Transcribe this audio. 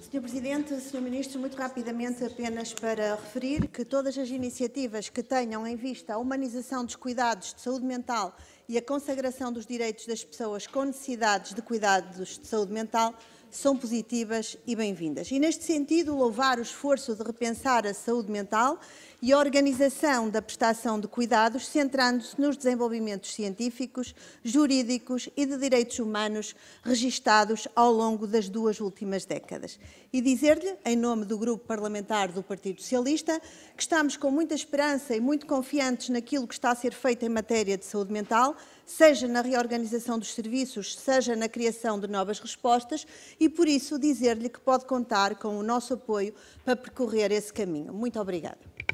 Sr. Presidente, Sr. Ministro, muito rapidamente apenas para referir que todas as iniciativas que tenham em vista a humanização dos cuidados de saúde mental e a consagração dos direitos das pessoas com necessidades de cuidados de saúde mental são positivas e bem-vindas. E neste sentido, louvar o esforço de repensar a saúde mental e a organização da prestação de cuidados, centrando-se nos desenvolvimentos científicos, jurídicos e de direitos humanos registados ao longo das duas últimas décadas. E dizer-lhe, em nome do grupo parlamentar do Partido Socialista, que estamos com muita esperança e muito confiantes naquilo que está a ser feito em matéria de saúde mental seja na reorganização dos serviços, seja na criação de novas respostas, e por isso dizer-lhe que pode contar com o nosso apoio para percorrer esse caminho. Muito obrigada.